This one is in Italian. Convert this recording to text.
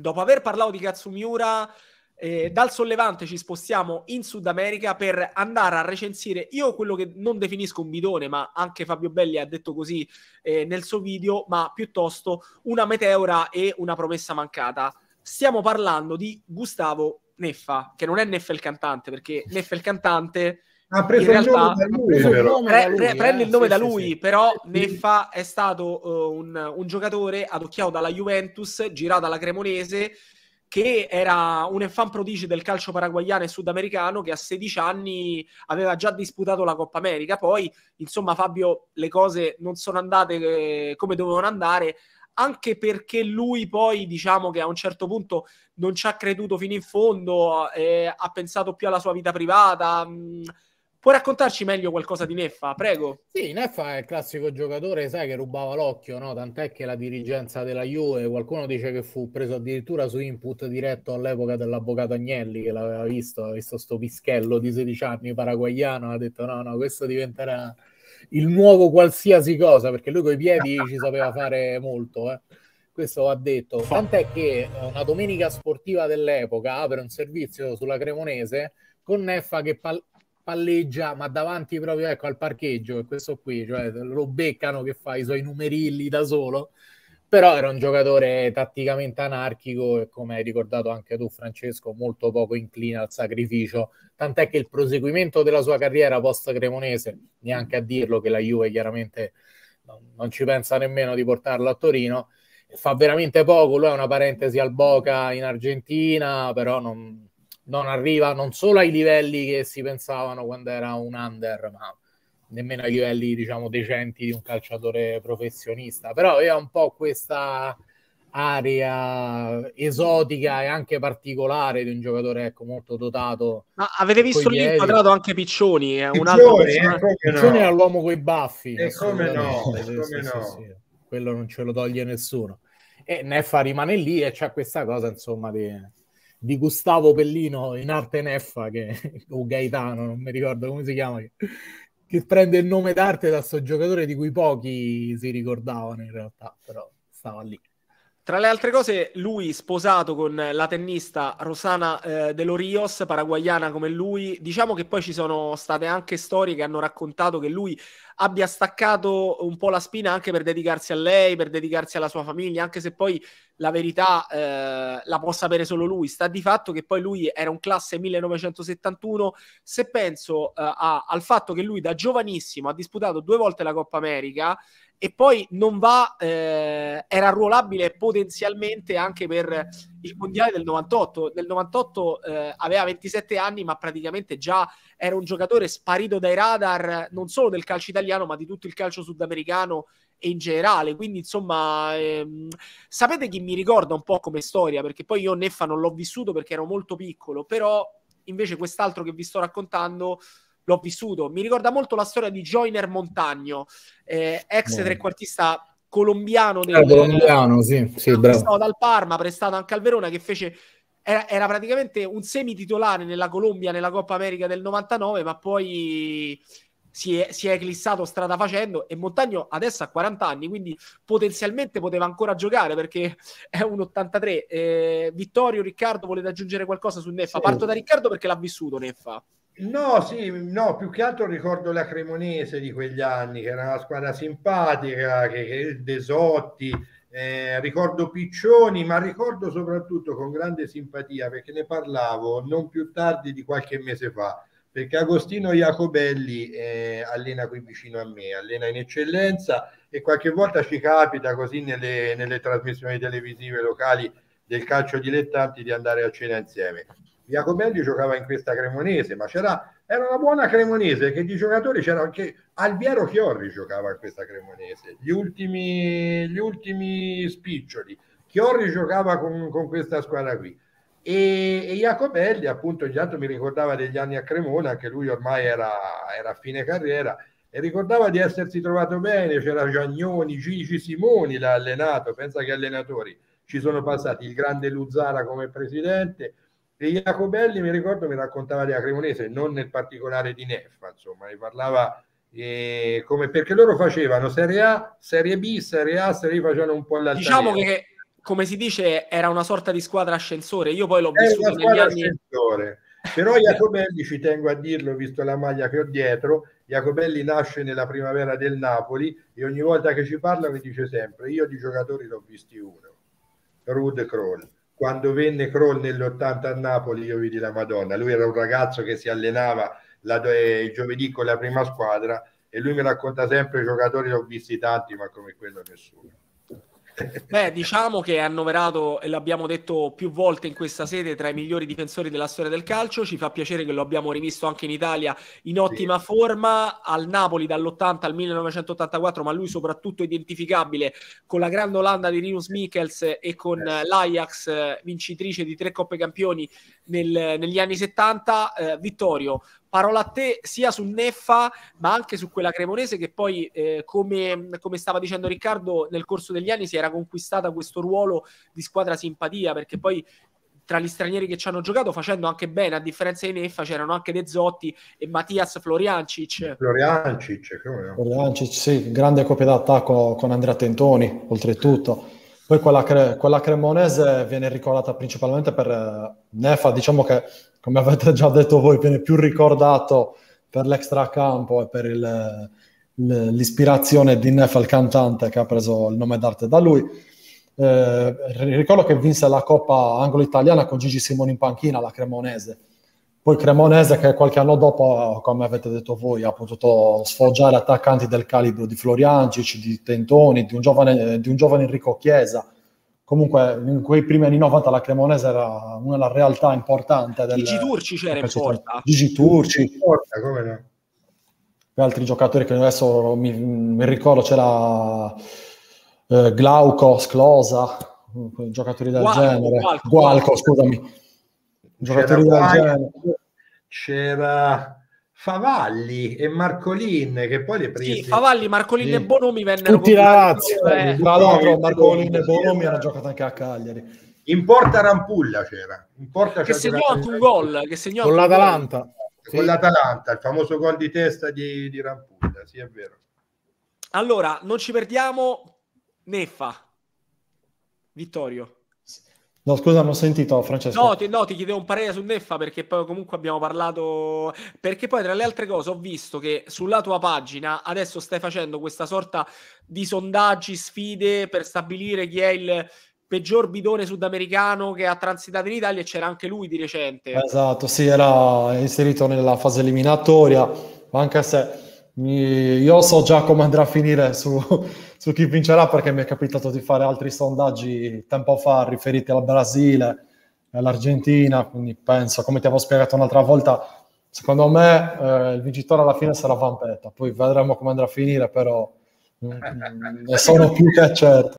Dopo aver parlato di Katsumiura, eh, dal sollevante ci spostiamo in Sud America per andare a recensire io quello che non definisco un bidone, ma anche Fabio Belli ha detto così eh, nel suo video, ma piuttosto una meteora e una promessa mancata. Stiamo parlando di Gustavo Neffa, che non è Neffa il cantante, perché Neffa il cantante ha preso in realtà, il nome da lui, pre- da lui pre- prende il eh, nome sì, da lui, sì, però sì. Neffa è stato uh, un, un, giocatore adocchiato dalla Juventus, girato alla Cremonese, che era un infan prodigio del calcio paraguayano e sudamericano che a 16 anni aveva già disputato la Coppa America. Poi, insomma, Fabio, le cose non sono andate eh, come dovevano andare, anche perché lui poi diciamo che a un certo punto non ci ha creduto fino in fondo, eh, ha pensato più alla sua vita privata. Mh, mm, Puoi raccontarci meglio qualcosa di Neffa, prego? Sì, Neffa è il classico giocatore, sai, che rubava l'occhio, no? Tant'è che la dirigenza della Juve, qualcuno dice che fu preso addirittura su input diretto all'epoca dell'avvocato Agnelli, che l'aveva visto, ha visto sto pischello di 16 anni paraguaiano, ha detto no, no, questo diventerà il nuovo qualsiasi cosa, perché lui coi piedi ci sapeva fare molto, eh questo va detto. Tant'è che una domenica sportiva dell'epoca apre un servizio sulla Cremonese con Neffa che pal- palleggia, ma davanti proprio ecco, al parcheggio, e questo qui, cioè, lo beccano che fa i suoi numerilli da solo. Però era un giocatore tatticamente anarchico e come hai ricordato anche tu Francesco molto poco incline al sacrificio, tant'è che il proseguimento della sua carriera post Cremonese, neanche a dirlo che la Juve chiaramente non ci pensa nemmeno di portarlo a Torino, fa veramente poco, lui è una parentesi al Boca in Argentina, però non, non arriva non solo ai livelli che si pensavano quando era un under, ma nemmeno ai livelli, diciamo, decenti di un calciatore professionista. Però è un po' questa aria esotica e anche particolare di un giocatore ecco, molto dotato. Ma avete visto lì inquadrato anche Piccioni? È eh? un altro eh, Piccioni no. era l'uomo coi baffi. E come no, come sì, no. Sì, sì. quello non ce lo toglie nessuno. E Neffa rimane lì e c'è questa cosa, insomma, di di Gustavo Pellino in arte Neffa che, o Gaetano, non mi ricordo come si chiama, che, che prende il nome d'arte da sto giocatore di cui pochi si ricordavano in realtà, però stava lì. Tra le altre cose, lui sposato con la tennista Rosana eh, De Lorios, paraguayana come lui, diciamo che poi ci sono state anche storie che hanno raccontato che lui abbia staccato un po' la spina anche per dedicarsi a lei, per dedicarsi alla sua famiglia, anche se poi la verità eh, la può sapere solo lui. Sta di fatto che poi lui era un classe 1971. Se penso eh, a, al fatto che lui da giovanissimo ha disputato due volte la Coppa America e poi non va, eh, era ruolabile potenzialmente anche per il mondiale del 98. Nel 98 eh, aveva 27 anni, ma praticamente già era un giocatore sparito dai radar non solo del calcio italiano, ma di tutto il calcio sudamericano e in generale. Quindi, insomma, ehm, sapete chi mi ricorda un po' come storia, perché poi io Neffa non l'ho vissuto perché ero molto piccolo, però invece quest'altro che vi sto raccontando l'ho vissuto. Mi ricorda molto la storia di Joyner Montagno, eh, ex no. trequartista colombiano del, eh, colombiano, sì, sì, bravo. dal Parma, prestato anche al Verona, che fece era, era, praticamente un semititolare nella Colombia nella Coppa America del 99, ma poi si è, si è eclissato strada facendo e Montagno adesso ha 40 anni, quindi potenzialmente poteva ancora giocare perché è un 83. Eh, Vittorio, Riccardo, volete aggiungere qualcosa su Neffa? Sì. Parto da Riccardo perché l'ha vissuto Neffa. No, sì, no, più che altro ricordo la Cremonese di quegli anni, che era una squadra simpatica, che, che Desotti, eh, ricordo Piccioni, ma ricordo soprattutto con grande simpatia, perché ne parlavo non più tardi di qualche mese fa, perché Agostino Jacobelli eh, allena qui vicino a me, allena in eccellenza e qualche volta ci capita così nelle, nelle trasmissioni televisive locali del calcio dilettanti di andare a cena insieme Jacobelli giocava in questa Cremonese, ma c'era, era una buona Cremonese che di giocatori c'era anche Alviero Chiorri giocava in questa Cremonese, gli ultimi, gli ultimi spiccioli. Chiorri giocava con, con questa squadra qui. E, e, Jacobelli, appunto, ogni tanto mi ricordava degli anni a Cremona, che lui ormai era, era a fine carriera, e ricordava di essersi trovato bene, c'era Giagnoni, Gigi Simoni l'ha allenato, pensa che allenatori ci sono passati, il grande Luzzara come presidente, e Jacobelli, mi ricordo, mi raccontava della Cremonese, non nel particolare di Neffa, insomma, mi parlava eh, come perché loro facevano Serie A, Serie B, Serie A, Serie B facevano un po' la Diciamo che come si dice era una sorta di squadra ascensore, io poi l'ho era vissuto negli anni Però Jacobelli ci tengo a dirlo visto la maglia che ho dietro, Jacobelli nasce nella primavera del Napoli e ogni volta che ci parla mi dice sempre "Io di giocatori ne ho visti uno". Rude Kroll quando venne Kroll nell'80 a Napoli, io vidi la Madonna. Lui era un ragazzo che si allenava la, eh, giovedì con la prima squadra e lui mi racconta sempre giocatori, ho visti tanti, ma come quello nessuno. Beh, diciamo che è annoverato, e l'abbiamo detto più volte in questa sede, tra i migliori difensori della storia del calcio. Ci fa piacere che lo abbiamo rivisto anche in Italia in ottima sì. forma, al Napoli dall'80 al 1984, ma lui soprattutto identificabile con la grande Olanda di Rinus Michels e con eh. l'Ajax vincitrice di tre Coppe Campioni nel, negli anni 70. Eh, Vittorio, parola a te sia su Neffa ma anche su quella cremonese che poi eh, come, come, stava dicendo Riccardo nel corso degli anni si era conquistata questo ruolo di squadra simpatia perché poi tra gli stranieri che ci hanno giocato facendo anche bene a differenza di Neffa c'erano anche De Zotti e Mattias Floriancic Floriancic, Floriancic sì, grande coppia d'attacco con Andrea Tentoni oltretutto poi quella, cre- quella cremonese viene ricordata principalmente per eh, Nefa, diciamo che come avete già detto voi viene più ricordato per l'extracampo e per il, l'ispirazione di Nefa il cantante che ha preso il nome d'arte da lui. Eh, ricordo che vinse la Coppa Anglo-Italiana con Gigi Simoni in panchina, la cremonese poi Cremonese che qualche anno dopo, come avete detto voi, ha potuto sfoggiare attaccanti del calibro di Floriangic, di Tentoni, di un giovane, di un giovane Enrico Chiesa. Comunque in quei primi anni 90 la Cremonese era una realtà importante. Del, Gigi Turci c'era in porta. Gigi Turci. In porta, come no? E altri giocatori che adesso mi, mi ricordo c'era eh, Glauco, Sclosa, giocatori del Gualco, genere. Gualco, Gualco, Gualco scusami giocatori del genere. C'era Favalli e Marcolin che poi le prese. Sì, Favalli, Marcolin sì. e Bonomi vennero tutti la Lazio. Ma no, Marcolin e Bonomi hanno giocato anche a Cagliari. In porta Rampulla c'era, in porta che segnò anche un gol, che segnò con l'Atalanta. Sì. Con l'Atalanta, il famoso gol di testa di, di Rampulla, sì è vero. Allora, non ci perdiamo Neffa. Vittorio. No, scusa, non ho sentito Francesco. No ti, no, ti chiedevo un parere su Neffa perché poi comunque abbiamo parlato. Perché poi, tra le altre cose, ho visto che sulla tua pagina adesso stai facendo questa sorta di sondaggi, sfide per stabilire chi è il peggior bidone sudamericano che ha transitato in Italia e c'era anche lui di recente. Esatto, sì, era inserito nella fase eliminatoria, ma anche se mi, io so già come andrà a finire su, su, chi vincerà perché mi è capitato di fare altri sondaggi tempo fa riferiti al Brasile, e all'Argentina, quindi penso, come ti avevo spiegato un'altra volta, secondo me eh, il vincitore alla fine sarà Vampetta, poi vedremo come andrà a finire, però mm, ne sono più che certo.